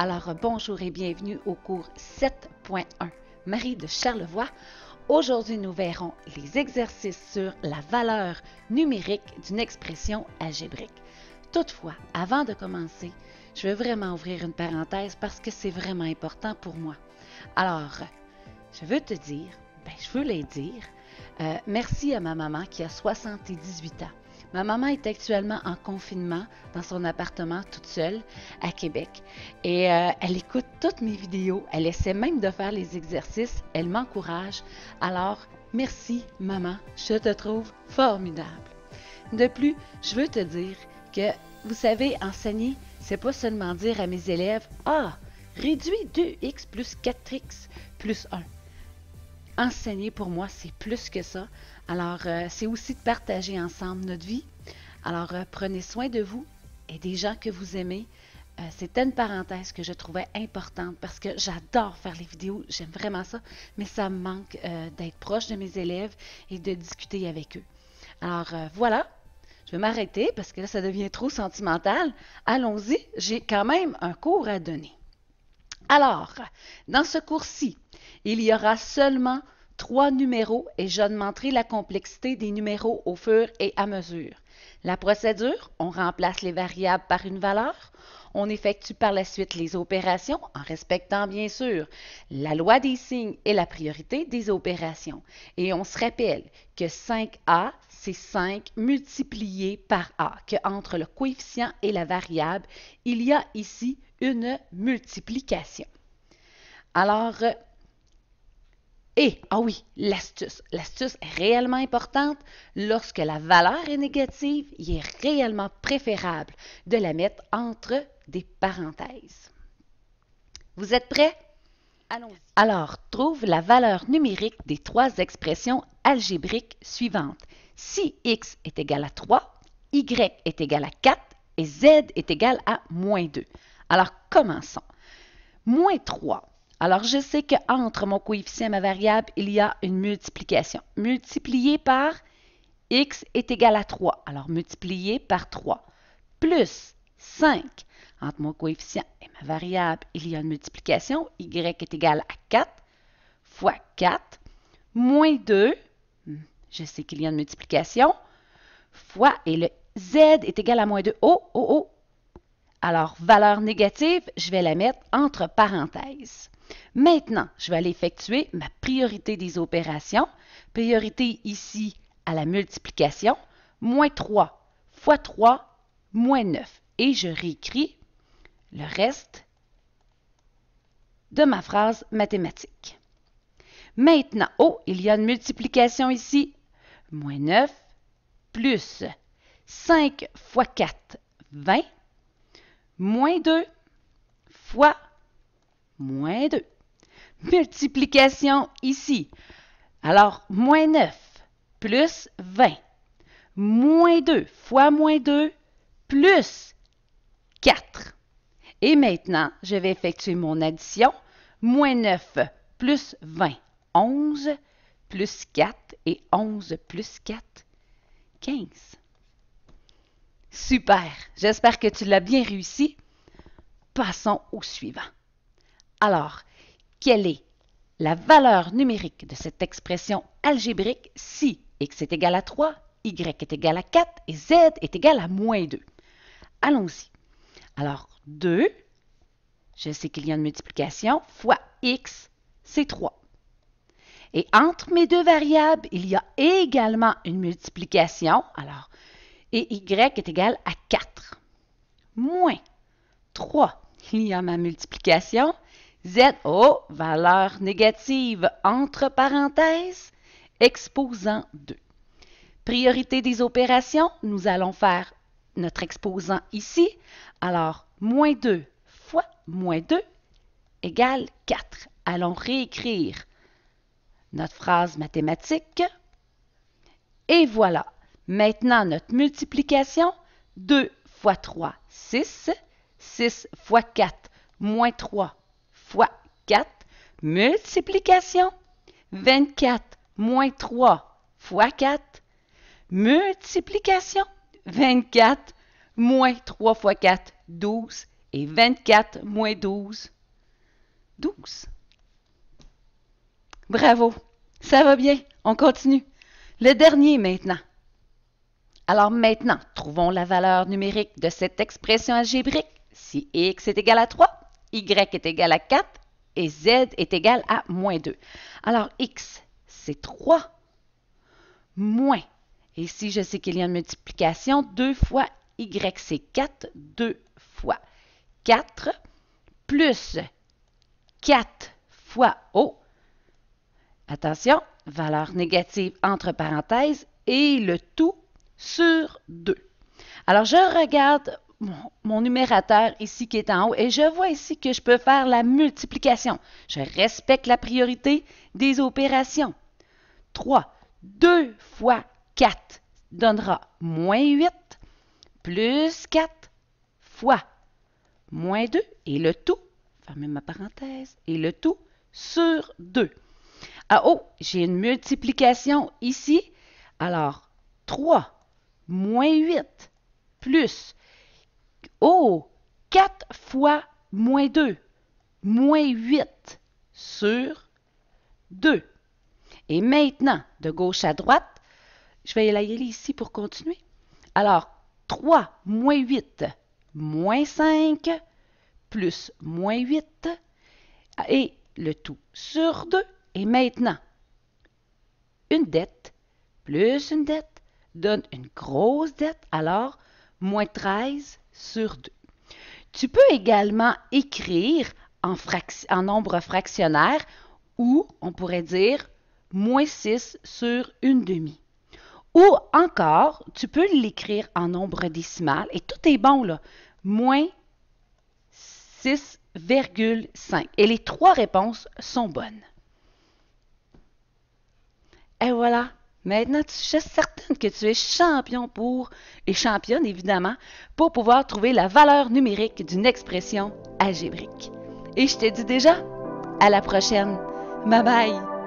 Alors bonjour et bienvenue au cours 7.1 Marie de Charlevoix. Aujourd'hui, nous verrons les exercices sur la valeur numérique d'une expression algébrique. Toutefois, avant de commencer, je veux vraiment ouvrir une parenthèse parce que c'est vraiment important pour moi. Alors, je veux te dire, ben, je veux les dire, euh, merci à ma maman qui a 78 ans. Ma maman est actuellement en confinement dans son appartement toute seule à Québec et euh, elle écoute toutes mes vidéos, elle essaie même de faire les exercices, elle m'encourage. Alors, merci maman, je te trouve formidable. De plus, je veux te dire que vous savez, enseigner, c'est pas seulement dire à mes élèves "Ah, réduis 2x plus 4x plus 1." enseigner pour moi, c'est plus que ça. Alors, euh, c'est aussi de partager ensemble notre vie. Alors, euh, prenez soin de vous et des gens que vous aimez. C'est euh, C'était une parenthèse que je trouvais importante parce que j'adore faire les vidéos, j'aime vraiment ça, mais ça me manque d'être proche de mes élèves et de discuter avec eux. Alors, voilà, je vais m'arrêter parce que là, ça devient trop sentimental. Allons-y, j'ai quand même un cours à donner. Alors, dans ce cours-ci, il y aura seulement trois numéros et je montrerai la complexité des numéros au fur et à mesure. La procédure, on remplace les variables par une valeur, on effectue par la suite les opérations en respectant bien sûr la loi des signes et la priorité des opérations. Et on se rappelle que 5A, c'est 5 multiplié par A, que entre le coefficient et la variable, il y a ici une multiplication. Alors, et, ah oui, l'astuce. L'astuce est réellement importante. Lorsque la valeur est négative, il est réellement préférable de la mettre entre des parenthèses. Vous êtes prêts? Allons-y. Alors, trouve la valeur numérique des trois expressions algébriques suivantes. Si x est égal à 3, y est égal à 4 et z est égal à moins 2. Alors, commençons. Moins 3 alors, je sais qu'entre mon coefficient et ma variable, il y a une multiplication. Multiplié par x est égal à 3. Alors, multiplié par 3. Plus 5. Entre mon coefficient et ma variable, il y a une multiplication. y est égal à 4 fois 4. Moins 2. Hmm, je sais qu'il y a une multiplication. Fois, et le z est égal à moins 2. Oh, oh, oh. Alors, valeur négative, je vais la mettre entre parenthèses. Maintenant, je vais aller effectuer ma priorité des opérations. Priorité ici à la multiplication, moins 3 fois 3, moins 9. Et je réécris le reste de ma phrase mathématique. Maintenant, oh, il y a une multiplication ici. Moins 9 plus 5 fois 4, 20, moins 2 fois moins 2. Multiplication ici. Alors, moins 9 plus 20. Moins 2 fois moins 2 plus 4. Et maintenant, je vais effectuer mon addition. Moins 9 plus 20, 11, plus 4 et 11 plus 4, 15. Super! J'espère que tu l'as bien réussi. Passons au suivant. Alors, quelle est la valeur numérique de cette expression algébrique si x est égal à 3, y est égal à 4 et z est égal à moins 2? Allons-y. Alors, 2, je sais qu'il y a une multiplication, fois x, c'est 3. Et entre mes deux variables, il y a également une multiplication. Alors, et y est égal à 4. Moins 3. Il y a ma multiplication. Z, oh, valeur négative entre parenthèses, exposant 2. Priorité des opérations, nous allons faire notre exposant ici. Alors, moins 2 fois moins 2 égale 4. Allons réécrire notre phrase mathématique. Et voilà, maintenant notre multiplication, 2 fois 3, 6, 6 fois 4, moins 3, fois 4, multiplication. 24 moins 3 fois 4, multiplication. 24 moins 3 fois 4, 12. Et 24 moins 12, 12. Bravo. Ça va bien. On continue. Le dernier maintenant. Alors maintenant, trouvons la valeur numérique de cette expression algébrique si x est égal à 3 y est égal à 4 et z est égal à moins 2. Alors, x, c'est 3 moins. Et je sais qu'il y a une multiplication, 2 fois y, c'est 4, 2 fois 4, plus 4 fois O. Attention, valeur négative entre parenthèses et le tout sur 2. Alors, je regarde mon, numérateur ici qui est en haut et je vois ici que je peux faire la multiplication. Je respecte la priorité des opérations. 3. 2 fois 4 donnera moins 8 plus 4 fois moins 2 et le tout, fermez ma parenthèse, et le tout sur 2. Ah haut, oh, j'ai une multiplication ici. Alors, 3 moins 8 plus Oh! 4 fois moins 2, moins 8 sur 2. Et maintenant, de gauche à droite, je vais y aller ici pour continuer. Alors, 3 moins 8, moins 5, plus moins 8, et le tout sur 2. Et maintenant, une dette plus une dette donne une grosse dette. Alors, moins 13 sur 2. Tu peux également écrire en, nombre fractionnaire ou on pourrait dire moins 6 sur une demi. Ou encore, tu peux l'écrire en nombre décimal et tout est bon là. Moins 6,5. Et les trois réponses sont bonnes. Et voilà, Maintenant, tu suis certaine que tu es champion pour, et championne évidemment, pour pouvoir trouver la valeur numérique d'une expression algébrique. Et je te dis déjà, à la prochaine. Bye bye!